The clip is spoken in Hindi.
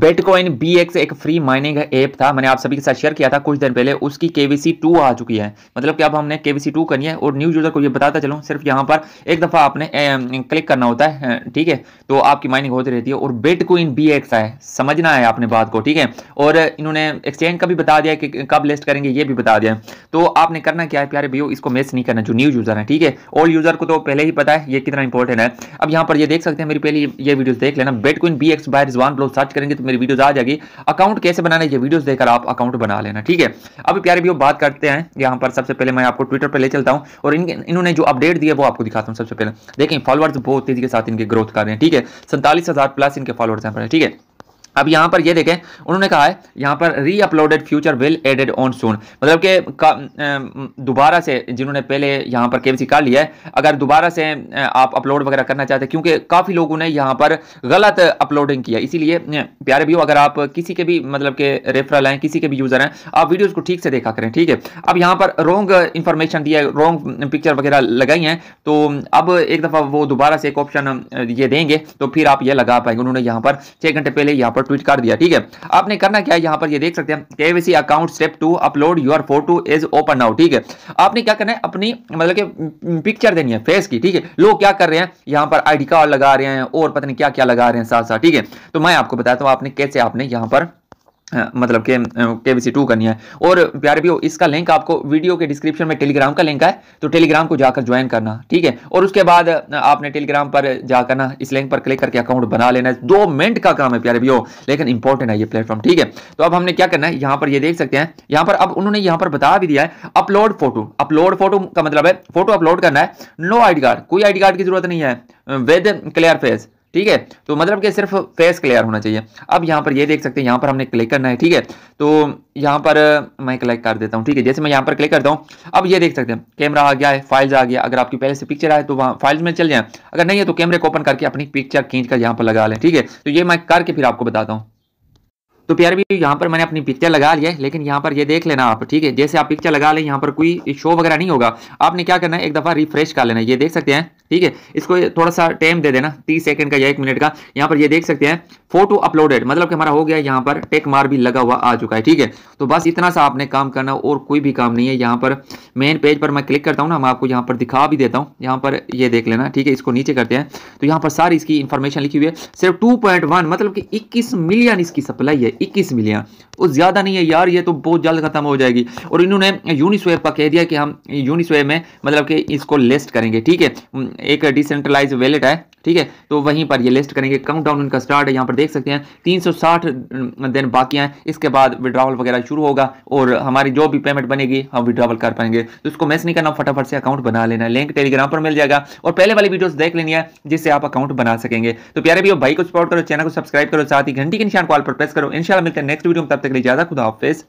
बेटकॉइन बी एक्स एक फ्री माइनिंग ऐप था मैंने आप सभी के साथ शेयर किया था कुछ दिन पहले उसकी केवीसी टू आ चुकी है मतलब कि अब हमने केवीसी टू करनी है और न्यू यूजर को ये बताता चलूँ सिर्फ यहाँ पर एक दफ़ा आपने क्लिक करना होता है ठीक है तो आपकी माइनिंग होती रहती है और बेटकॉइन बी एक्स है समझना है आपने बात को ठीक है और इन्होंने एक्सचेंज का भी बता दिया कि कब लिस्ट करेंगे ये भी बता दिया तो आपने करना क्या है प्यारे भैया इसको मिस नहीं करना जो न्यू यूज़र है ठीक है ओल्ड यूज़र को तो पहले ही पता है ये कितना इंपॉर्टेंट है अब यहाँ पर ये देख सकते हैं मेरी पहली ये वीडियो देख लेना Betcoin B X by Rizwan ब्लो सर्च करेंगे तो मेरी वीडियोज आ जाएगी अकाउंट कैसे बनाने ये वीडियोज देखकर आप अकाउंट बना लेना ठीक है अभी प्यारे भी बात करते हैं यहाँ पर सबसे पहले मैं आपको ट्विटर पर ले चलता हूँ और इन्होंने जो अपडेट दिया वो आपको दिखाता हूँ सबसे पहले देखें फॉलोअर्स बहुत तेजी के साथ इनके ग्रोथ कर रहे हैं ठीक है सैंतालीस प्लस इनके फॉलोअर्स हैं ठीक है अब यहाँ पर ये देखें उन्होंने कहा है यहाँ पर reuploaded future will added on soon मतलब कि दोबारा से जिन्होंने पहले यहां पर केवीसी कर लिया है अगर दोबारा से आप अपलोड वगैरह करना चाहते हैं क्योंकि काफ़ी लोगों ने यहाँ पर गलत अपलोडिंग किया इसीलिए प्यारे भी अगर आप किसी के भी मतलब के रेफरल हैं किसी के भी यूज़र हैं आप वीडियोज़ को ठीक से देखा करें ठीक है अब यहाँ पर रोंग इन्फॉर्मेशन दिया है रोंग पिक्चर वगैरह लगाई हैं तो अब एक दफ़ा वो दोबारा से एक ऑप्शन ये देंगे तो फिर आप ये लगा पाएंगे उन्होंने यहाँ पर छह घंटे पहले यहाँ पर ट्वीट कर दिया ठीक है आपने करना क्या है यहाँ पर ये देख सकते हैं KYC account step two upload your photo is open now ठीक है आपने क्या करना है अपनी मतलब कि पिक्चर देनी है फेस की ठीक है लोग क्या कर रहे हैं यहाँ पर आईडी कार्ड लगा रहे हैं और पता नहीं क्या क्या लगा रहे हैं साथ साथ ठीक है तो मैं आपको बताता हूँ आपने कैसे आपने यहाँ पर मतलब के के बी सी टू करनी है और प्यारे भी इसका लिंक आपको वीडियो के डिस्क्रिप्शन में टेलीग्राम का लिंक है तो टेलीग्राम को जाकर ज्वाइन करना ठीक है और उसके बाद आपने टेलीग्राम पर जाकर ना इस लिंक पर क्लिक करके अकाउंट बना लेना है दो मिनट का काम है प्यारे भी लेकिन इंपॉर्टेंट है ये प्लेटफॉर्म ठीक है तो अब हमने क्या करना है यहाँ पर ये देख सकते हैं यहाँ पर अब उन्होंने यहाँ पर बता भी दिया है अपलोड फोटो अपलोड फोटो का मतलब है फोटो अपलोड करना है नो आई कार्ड कोई आई कार्ड की जरूरत नहीं है विद क्लियर फेस ठीक है तो मतलब कि सिर्फ फेस क्लियर होना चाहिए अब यहाँ पर ये देख सकते हैं यहाँ पर हमने क्लिक करना है ठीक है तो यहाँ पर मैं क्लिक कर देता हूँ ठीक है जैसे मैं यहाँ पर क्लिक करता हूँ अब ये देख सकते हैं कैमरा आ गया है फाइल्स आ गया अगर आपकी पहले से पिक्चर आए तो वहाँ फाइल्स में चल जाए अगर नहीं है तो कैमरे को ओपन करके अपनी पिक्चर खींच कर यहाँ पर लगा लें ठीक है तो ये मैं करके फिर आपको बताता हूँ तो प्यार भी यहाँ पर मैंने अपनी पिक्चर लगा ली है लेकिन यहाँ पर ये देख लेना आप ठीक है जैसे आप पिक्चर लगा लें यहाँ पर कोई शो वगैरह नहीं होगा आपने क्या करना है एक दफ़ा रिफ्रेश कर लेना ये देख सकते हैं ठीक है इसको थोड़ा सा टाइम दे देना तीस सेकंड का या एक मिनट का यहाँ पर ये देख सकते हैं फोटो अपलोडेड मतलब कि हमारा हो गया यहाँ पर टेक मार भी लगा हुआ आ चुका है ठीक है तो बस इतना सा आपने काम करना और कोई भी काम नहीं है यहाँ पर मेन पेज पर मैं क्लिक करता हूँ ना मैं आपको यहाँ पर दिखा भी देता हूँ यहाँ पर ये देख लेना ठीक है इसको नीचे करते हैं तो यहाँ पर सारी इसकी इन्फॉर्मेशन लिखी हुई है सिर्फ टू मतलब कि इक्कीस मिलियन इसकी सप्लाई है इक्कीस मिलियन वो ज़्यादा नहीं है यार ये तो बहुत जल्द खत्म हो जाएगी और इन्होंने यूनिस्वेब का कह दिया कि हम यूनिस्वेब में मतलब कि इसको लिस्ट करेंगे ठीक है एक डिसेंट्रलाइज वैलेट है ठीक है तो वहीं पर ये लिस्ट करेंगे काउंट डाउन इनका स्टार्ट है यहाँ पर देख सकते हैं 360 दिन बाकी हैं इसके बाद विड्रावल वगैरह शुरू होगा और हमारी जो भी पेमेंट बनेगी हम विड्रावल कर पाएंगे तो इसको मैस नहीं करना फटाफट से अकाउंट बना लेना लिंक टेलीग्राम पर मिल जाएगा और पहले वाली वीडियोज़ देख लेनी है जिससे आप अकाउंट बना सकेंगे तो प्यारे भी भाई को सपोर्ट करो चैनल को सब्सक्राइब करो साथ ही घंटी के निशान कॉल पर प्रेस करो इन इंशाल्लाह मिलते हैं नेक्स्ट वीडियो में तब तक के लिए ज्यादा खुदा हाफिज़